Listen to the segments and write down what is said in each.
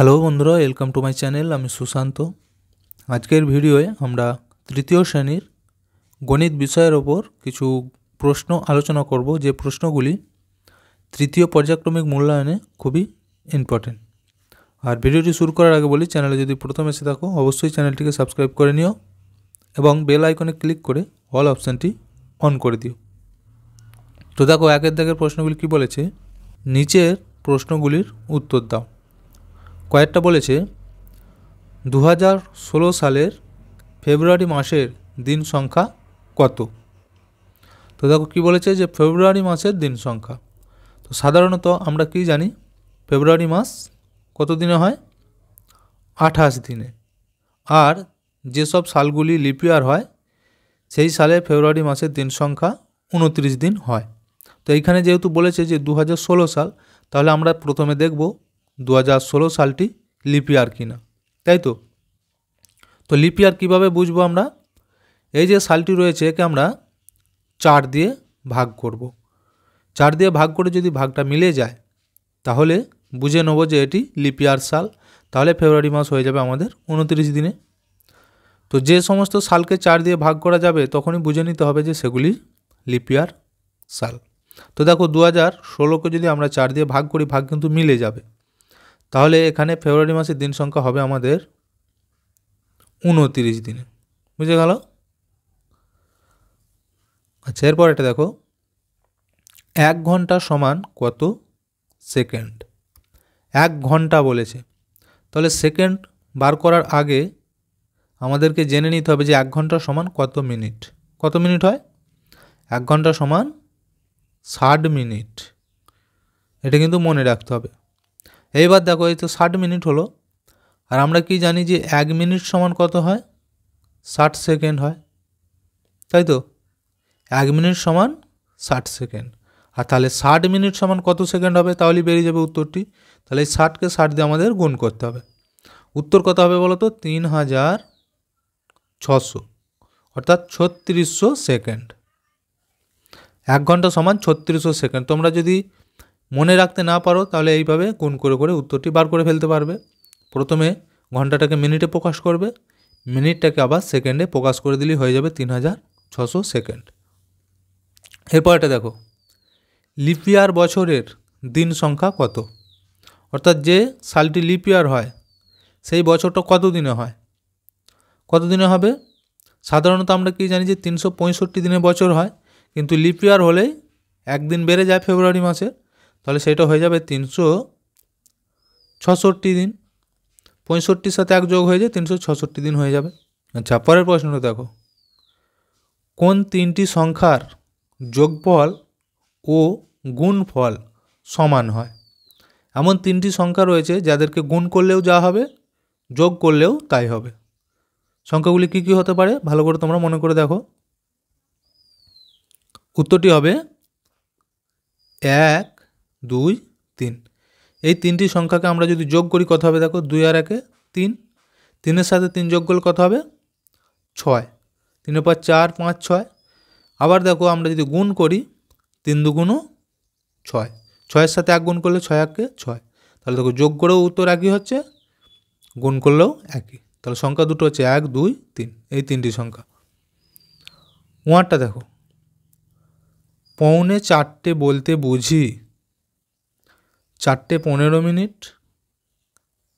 Hello বন্ধুরা welcome to my channel আমি সুশান্ত আজকের ভিডিওয়ে আমরা তৃতীয় শ্রেণীর গণিত বিষয়ের ওপর কিছু প্রশ্ন আলোচনা করব যে প্রশ্নগুলি তৃতীয় পর্যায়ক্রমিক মূল্যায়নে খুবই ইম্পর্টেন্ট আর ভিডিওটি শুরু করার আগে বলি চ্যানেলে যদি প্রথম এসে থাকো অবশ্যই চ্যানেলটিকে সাবস্ক্রাইব করে নিও এবং বেল আইকনে ক্লিক করে অল অপশানটি অন করে দিও তো দেখো একের দাগের প্রশ্নগুলি কি বলেছে নিচের প্রশ্নগুলির উত্তর দাও কয়েকটা বলেছে দু সালের ফেব্রুয়ারি মাসের দিন সংখ্যা কত তো দেখো কী বলেছে যে ফেব্রুয়ারি মাসের দিন সংখ্যা তো সাধারণত আমরা কি জানি ফেব্রুয়ারি মাস কত দিনে হয় আঠাশ দিনে আর যেসব সালগুলি লিপিয়ার হয় সেই সালে ফেব্রুয়ারি মাসের দিন সংখ্যা উনত্রিশ দিন হয় তো এইখানে যেহেতু বলেছে যে দু সাল তাহলে আমরা প্রথমে দেখব দু হাজার ষোলো সালটি লিপিয়ার কিনা তাই তো তো লিপিয়ার কিভাবে বুঝবো আমরা এই যে সালটি রয়েছে একে আমরা চার দিয়ে ভাগ করব। চার দিয়ে ভাগ করে যদি ভাগটা মিলে যায় তাহলে বুঝে নেবো যে এটি লিপিয়ার সাল তাহলে ফেব্রুয়ারি মাস হয়ে যাবে আমাদের উনত্রিশ দিনে তো যে সমস্ত সালকে চার দিয়ে ভাগ করা যাবে তখনই বুঝে নিতে হবে যে সেগুলি লিপিয়ার সাল তো দেখো দু হাজার ষোলোকে যদি আমরা চার দিয়ে ভাগ করি ভাগ কিন্তু মিলে যাবে তাহলে এখানে ফেব্রুয়ারি মাসের দিন সংখ্যা হবে আমাদের উনতিরিশ দিনে বুঝে গেল আচ্ছা এরপর এটা দেখো এক ঘন্টা সমান কত সেকেন্ড এক ঘন্টা বলেছে তাহলে সেকেন্ড বার করার আগে আমাদেরকে জেনে নিতে হবে যে এক ঘন্টা সমান কত মিনিট কত মিনিট হয় এক ঘন্টা সমান ষাট মিনিট এটা কিন্তু মনে রাখতে হবে এইবার দেখো এই তো ষাট মিনিট হলো আর আমরা কি জানি যে এক মিনিট সমান কত হয় ষাট সেকেন্ড হয় তাই তো এক মিনিট সমান ষাট সেকেন্ড আর তাহলে ষাট মিনিট সমান কত সেকেন্ড হবে তাহলেই বেরিয়ে যাবে উত্তরটি তাহলে এই ষাটকে ষাট দিয়ে আমাদের গুণ করতে হবে উত্তর কত হবে বলো তো তিন হাজার ছশো অর্থাৎ ছত্রিশশো সেকেন্ড এক ঘন্টা সমান ছত্রিশশো সেকেন্ড তোমরা যদি মনে রাখতে না পারো তাহলে এইভাবে গুণ করে করে উত্তরটি বার করে ফেলতে পারবে প্রথমে ঘন্টাটাকে মিনিটে প্রকাশ করবে মিনিটটাকে আবার সেকেন্ডে প্রকাশ করে দিলেই হয়ে যাবে তিন হাজার ছশো সেকেন্ড এরপরটা দেখো লিপিয়ার বছরের দিন সংখ্যা কত অর্থাৎ যে সালটি লিপিয়ার হয় সেই বছরটা কত দিনে হয় কত দিনে হবে সাধারণত আমরা কি জানি যে তিনশো পঁয়ষট্টি দিনে বছর হয় কিন্তু লিপিয়ার হলেই একদিন বেড়ে যায় ফেব্রুয়ারি মাসে তাহলে সেটা হয়ে যাবে তিনশো ছষট্টি দিন পঁয়ষট্টির সাথে এক যোগ হয়ে যায় তিনশো ছষট্টি দিন হয়ে যাবে আচ্ছা পরের প্রশ্নটা দেখো কোন তিনটি সংখ্যার যোগফল ও গুণফল সমান হয় এমন তিনটি সংখ্যা রয়েছে যাদেরকে গুণ করলেও যা হবে যোগ করলেও তাই হবে সংখ্যাগুলি কি কি হতে পারে ভালো করে তোমরা মনে করে দেখো উত্তরটি হবে এক দুই তিন এই তিনটি সংখ্যাকে আমরা যদি যোগ করি কথা হবে দেখো দুই আর একে তিন তিনের সাথে তিন যোগ করলে কথা হবে ছয় তিনের পর চার পাঁচ ছয় আবার দেখো আমরা যদি গুণ করি তিন দুগুণও ছয় ছয়ের সাথে এক গুণ করলে ছয় একে ছয় তাহলে দেখো যোগ করেও উত্তর একই হচ্ছে গুণ করলেও একই তাহলে সংখ্যা দুটো হচ্ছে এক দুই তিন এই তিনটি সংখ্যা ওয়ারটা দেখো পৌনে চারটে বলতে বুঝি চারটে পনেরো মিনিট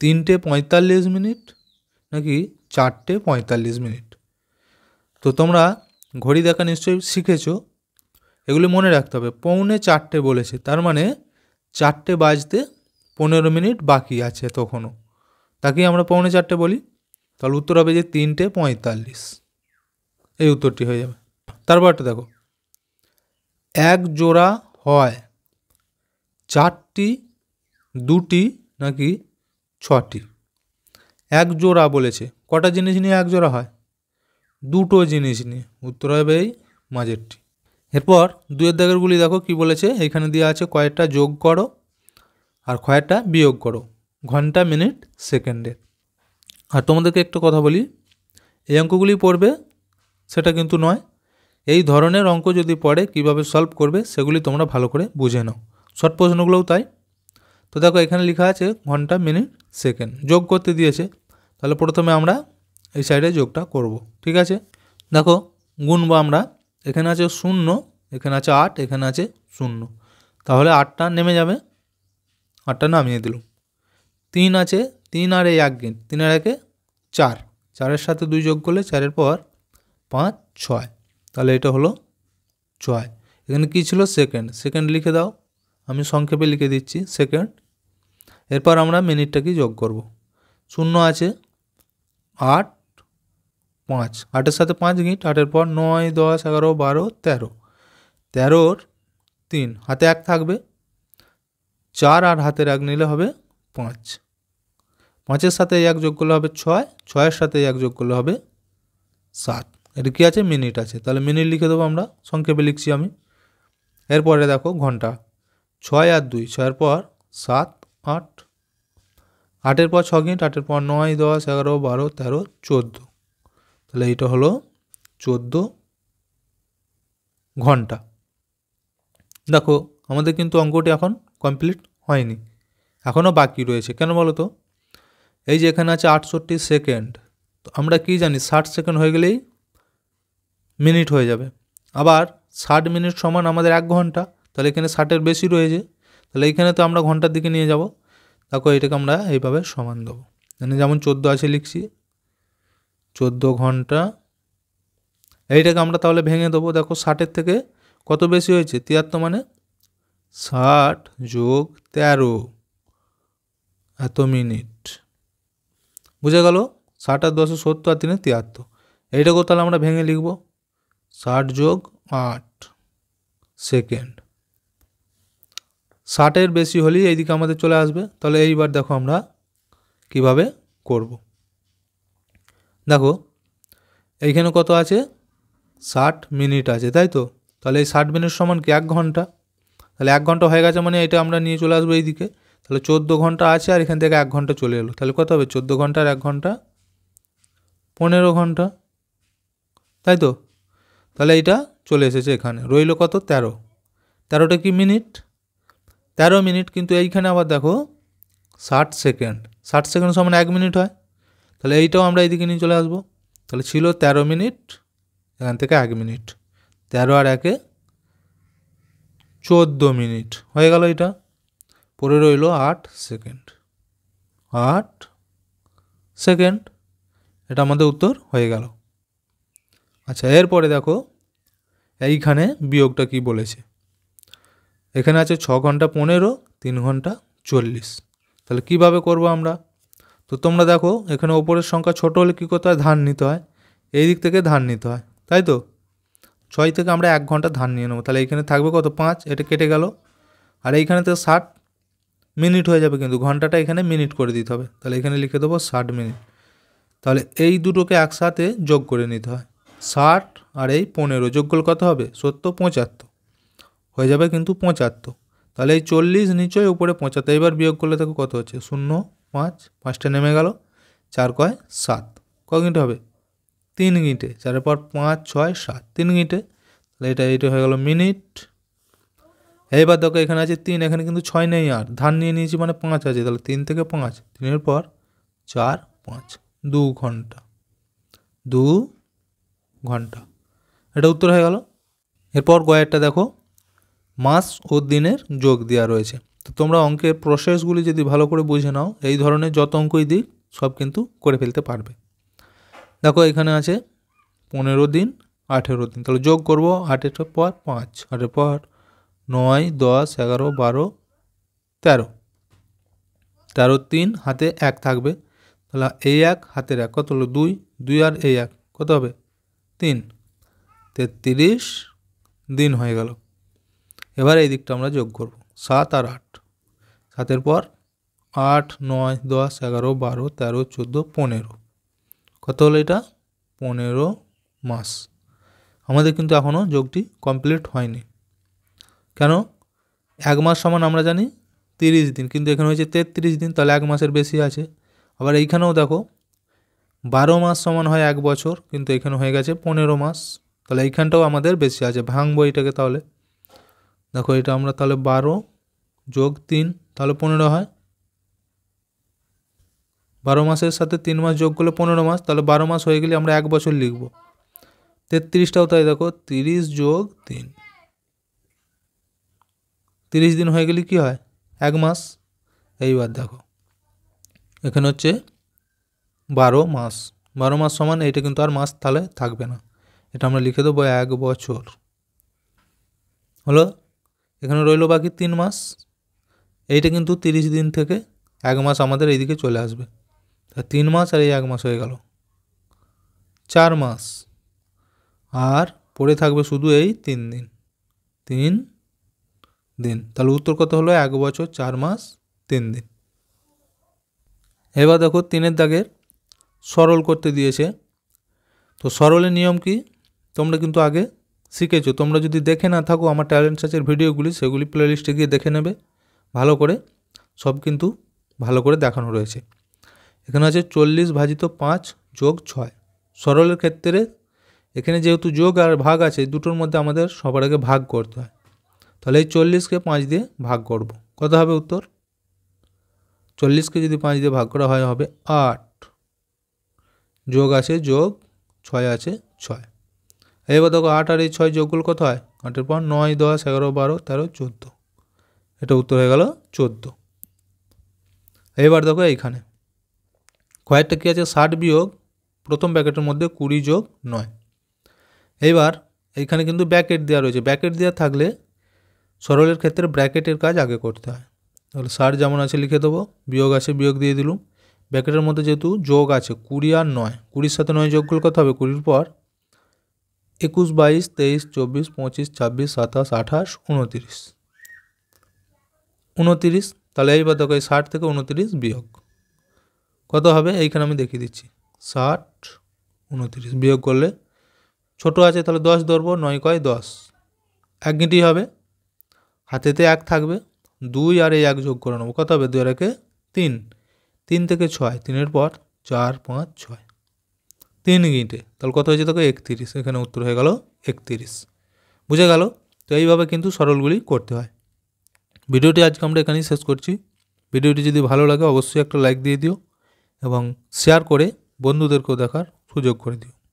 তিনটে পঁয়তাল্লিশ মিনিট নাকি চারটে পঁয়তাল্লিশ মিনিট তো তোমরা ঘড়ি দেখা নিশ্চয়ই শিখেছো এগুলি মনে রাখতে হবে পৌনে চারটে বলেছে তার মানে চারটে বাজতে পনেরো মিনিট বাকি আছে তখনও তাকেই আমরা পৌনে চারটে বলি তাহলে উত্তর হবে যে তিনটে পঁয়তাল্লিশ এই উত্তরটি হয়ে যাবে তারপরটা দেখো এক জোড়া হয় চারটি দুটি নাকি ছটি এক জোড়া বলেছে কটা জিনিস নিয়ে এক জোড়া হয় দুটো জিনিস নিয়ে উত্তর হবে এই মাঝেরটি এরপর দুয়ের দাগেরগুলি দেখো কি বলেছে এখানে দেওয়া আছে কয়েকটা যোগ করো আর কয়েকটা বিয়োগ করো ঘন্টা মিনিট সেকেন্ডের আর তোমাদেরকে একটা কথা বলি এই অঙ্কগুলি পড়বে সেটা কিন্তু নয় এই ধরনের অঙ্ক যদি পড়ে কিভাবে সলভ করবে সেগুলি তোমরা ভালো করে বুঝে নাও শর্ট প্রশ্নগুলোও তাই তো দেখো এখানে লেখা আছে ঘন্টা মিনিট সেকেন্ড যোগ করতে দিয়েছে তাহলে প্রথমে আমরা এই সাইডে যোগটা করব ঠিক আছে দেখো গুনবো আমরা এখানে আছে শূন্য এখানে আছে আট এখানে আছে শূন্য তাহলে আটটা নেমে যাবে আটটা নামিয়ে দিল তিন আছে তিন আর এই এক গিন তিন আর একে চার চারের সাথে দুই যোগ করলে চারের পর পাঁচ ছয় তাহলে এটা হলো ছয় এখানে কী ছিল সেকেন্ড সেকেন্ড লিখে দাও আমি সংক্ষেপে লিখে দিচ্ছি সেকেন্ড এরপর আমরা মিনিটটাকে যোগ করব শূন্য আছে আট পাঁচ আটের সাথে পাঁচ গিট আটের পর নয় দশ এগারো বারো তেরো তেরোর তিন হাতে এক থাকবে চার আর হাতের এক নিলে হবে পাঁচ পাঁচের সাথে এক যোগ করলে হবে ছয় ছয়ের সাথে এক যোগ করলে হবে সাত এর কী আছে মিনিট আছে তাহলে মিনিট লিখে দেবো আমরা সংক্ষেপে লিখছি আমি এরপরে দেখো ঘন্টা ছয় আর দুই ছয়ের পর সাত আট আটের পর ছ গিট আটের পর নয় দশ এগারো বারো তেরো চোদ্দো তাহলে এইটা হলো চোদ্দো ঘন্টা দেখো আমাদের কিন্তু অঙ্কটি এখন কমপ্লিট হয়নি এখনও বাকি রয়েছে কেন বলো তো এই যে এখানে আছে আটষট্টি সেকেন্ড তো আমরা কি জানি ষাট সেকেন্ড হয়ে গেলেই মিনিট হয়ে যাবে আবার ষাট মিনিট সমান আমাদের এক ঘন্টা তাহলে এখানে ষাটের বেশি রয়েছে তাহলে এইখানে তো আমরা ঘন্টার দিকে নিয়ে যাব তারপর এটাকে আমরা এইভাবে সমান দেবো মানে যেমন চোদ্দো আছে লিখছি চোদ্দো ঘন্টা এইটাকে আমরা তাহলে ভেঙে দেবো দেখো ষাটের থেকে কত বেশি হয়েছে তিয়াত্তর মানে ষাট যোগ তেরো এত মিনিট বুঝে গেল ষাট আর দশে সত্তর আর তিনে তিয়াত্তর এইটাকেও তাহলে আমরা ভেঙে লিখব ষাট যোগ আট সেকেন্ড ষাটের বেশি হলেই এইদিকে আমাদের চলে আসবে তাহলে এইবার দেখো আমরা কিভাবে করব। দেখো এইখানে কত আছে ষাট মিনিট আছে তাই তো তাহলে এই ষাট মিনিট সমান কি এক ঘন্টা তাহলে এক ঘন্টা হয়ে গেছে মানে এটা আমরা নিয়ে চলে আসবো এইদিকে তাহলে চোদ্দো ঘন্টা আছে আর এখান থেকে এক ঘন্টা চলে এলো তাহলে কত হবে চোদ্দো ঘন্টা আর এক ঘন্টা পনেরো ঘন্টা তাই তো তাহলে এটা চলে এসেছে এখানে রইল কত তেরো তেরোটা কি মিনিট তেরো মিনিট কিন্তু এইখানে আবার দেখো ষাট সেকেন্ড ষাট সেকেন্ড সমান এক মিনিট হয় তাহলে এইটাও আমরা এইদিকে নিয়ে চলে আসবো তাহলে ছিল তেরো মিনিট এখান থেকে এক মিনিট তেরো আর একে চোদ্দো মিনিট হয়ে গেল এটা পরে রইল আট সেকেন্ড আট সেকেন্ড এটা আমাদের উত্তর হয়ে গেল আচ্ছা এরপরে দেখো এইখানে বিয়োগটা কি বলেছে এখানে আছে ছ ঘন্টা পনেরো তিন ঘন্টা চল্লিশ তাহলে কিভাবে করব আমরা তো তোমরা দেখো এখানে ওপরের সংখ্যা ছোট হলে কী করতে হয় ধান নিতে হয় এই দিক থেকে ধান নিতে হয় তাই তো ছয় থেকে আমরা এক ঘন্টা ধান নিয়ে নেবো তাহলে এইখানে থাকবে কত পাঁচ এটা কেটে গেল আর এইখানে তো ষাট মিনিট হয়ে যাবে কিন্তু ঘন্টাটা এখানে মিনিট করে দিতে হবে তাহলে এখানে লিখে দেবো ষাট মিনিট তাহলে এই দুটোকে একসাথে যোগ করে নিতে হয় ষাট আর এই পনেরো যোগ করলে কত হবে সত্তর পঁচাত্তর হয়ে যাবে কিন্তু পঁচাত্তর তাহলে এই চল্লিশ নিচয় উপরে পঁচাত্তর এবার বিয়োগ করলে তাকে কত হচ্ছে শূন্য পাঁচ পাঁচটা নেমে গেল চার কয় সাত ক গিঁটে হবে তিন গিঁটে চারের পর পাঁচ ছয় সাত তিন গিঁটে তাহলে এটা এইটা হয়ে গেল মিনিট এইবার দেখো এখানে আছে তিন এখানে কিন্তু ছয় নেই আর ধান নিয়ে নিয়েছি মানে পাঁচ আছে তাহলে তিন থেকে পাঁচ তিনের পর চার পাঁচ দু ঘন্টা দু ঘন্টা এটা উত্তর হয়ে গেল এরপর গয়েরটা দেখো মাস ও দিনের যোগ দেওয়া রয়েছে তো তোমরা অঙ্কের প্রসেসগুলি যদি ভালো করে বুঝে নাও এই ধরনের যত অঙ্কই দিক সব কিন্তু করে ফেলতে পারবে দেখো এখানে আছে পনেরো দিন আঠেরো দিন তাহলে যোগ করবো আটের পর পাঁচ আটের পর নয় দশ এগারো বারো তেরো তেরো তিন হাতে এক থাকবে তাহলে এই এক হাতের এক কত হলো দুই দুই আর এই এক কত হবে তিন তেত্রিশ দিন হয়ে গেল এবার এই দিকটা আমরা যোগ করব সাত আর আট সাতের পর আট নয় দশ এগারো বারো তেরো চোদ্দো পনেরো কত হলো এটা পনেরো মাস আমাদের কিন্তু এখনও যোগটি কমপ্লিট হয়নি কেন এক মাস সমান আমরা জানি তিরিশ দিন কিন্তু এখানে হয়েছে তেত্রিশ দিন তাহলে এক মাসের বেশি আছে আবার এইখানেও দেখো বারো মাস সমান হয় এক বছর কিন্তু এখানে হয়ে গেছে পনেরো মাস তাহলে এইখানটাও আমাদের বেশি আছে ভাঙবো এটাকে তাহলে দেখো এটা আমরা তাহলে বারো যোগ তিন তাহলে পনেরো হয় বারো মাসের সাথে তিন মাস যোগ করলে পনেরো মাস তাহলে বারো মাস হয়ে গেলে আমরা এক বছর লিখব তেত্রিশটাও তাই দেখো তিরিশ যোগ তিন তিরিশ দিন হয়ে গেলে কি হয় এক মাস এইবার দেখো এখানে হচ্ছে বারো মাস বারো মাস সমান এইটা কিন্তু আর মাস তাহলে থাকবে না এটা আমরা লিখে দেবো এক বছর হলো এখানে রইল বাকি তিন মাস এইটা কিন্তু তিরিশ দিন থেকে এক মাস আমাদের এইদিকে চলে আসবে তা তিন মাস আর এই এক মাস হয়ে গেল চার মাস আর পড়ে থাকবে শুধু এই তিন দিন তিন দিন তাহলে উত্তর কত হলো এক বছর চার মাস তিন দিন এবার দেখো তিনের দাগের সরল করতে দিয়েছে তো সরলের নিয়ম কি তোমরা কিন্তু আগে শিখেছো তোমরা যদি দেখে না থাকো আমার ট্যালেন্ট সার্চের ভিডিওগুলি সেগুলি প্লেলিস্টে গিয়ে দেখে নেবে ভালো করে সব কিন্তু ভালো করে দেখানো রয়েছে এখানে আছে চল্লিশ ভাজিত পাঁচ যোগ ছয় সরলের ক্ষেত্রে এখানে যেহেতু যোগ আর ভাগ আছে দুটোর মধ্যে আমাদের সবার আগে ভাগ করতে হয় তাহলে এই চল্লিশকে পাঁচ দিয়ে ভাগ করব কত হবে উত্তর চল্লিশকে যদি পাঁচ দিয়ে ভাগ করা হয় হবে আট যোগ আছে যোগ ছয় আছে ছয় এবার দেখো আট আর এই ছয় যোগগুলো কত হয় আটের পর নয় দশ এগারো বারো তেরো চোদ্দো এটা উত্তর হয়ে গেল চোদ্দো এবার দেখো এইখানে কয়েকটা কী আছে ষাট বিয়োগ প্রথম ব্যাকেটের মধ্যে কুড়ি যোগ নয় এইবার এইখানে কিন্তু ব্যাকেট দেওয়া রয়েছে ব্যাকেট দেওয়া থাকলে সরলের ক্ষেত্রে ব্র্যাকেটের কাজ আগে করতে হয় তাহলে ষাট যেমন আছে লিখে দেবো বিয়োগ আছে বিয়োগ দিয়ে দিলুম ব্যাকেটের মধ্যে যেহেতু যোগ আছে কুড়ি আর নয় কুড়ির সাথে নয় যোগগুলো কত হবে কুড়ির পর একুশ বাইশ তেইশ চব্বিশ পঁচিশ ছাব্বিশ সাতাশ আঠাশ উনতিরিশ উনতিরিশ তাহলে এইবার দেখো ষাট থেকে উনতিরিশ বিয়োগ কত হবে এইখানে আমি দেখিয়ে দিচ্ছি ষাট উনতিরিশ বিয়োগ করলে ছোট আছে তাহলে দশ ধরবো নয় কয় দশ এক গিঁটি হবে হাতেতে এক থাকবে দুই আর এই এক যোগ করে নেবো কত হবে দুই আর একে তিন তিন থেকে ছয় তিনের পর চার পাঁচ ছয় তিন গিঁটে তাহলে কত হয়েছে দেখো একত্রিশ এখানে উত্তর হয়ে গেল একত্রিশ বুঝে গেল তো এইভাবে কিন্তু সরলগুলি করতে হয় ভিডিওটি আজকে আমরা এখানেই শেষ করছি ভিডিওটি যদি ভালো লাগে অবশ্যই একটা লাইক দিয়ে দিও এবং শেয়ার করে বন্ধুদেরকেও দেখার সুযোগ করে দিও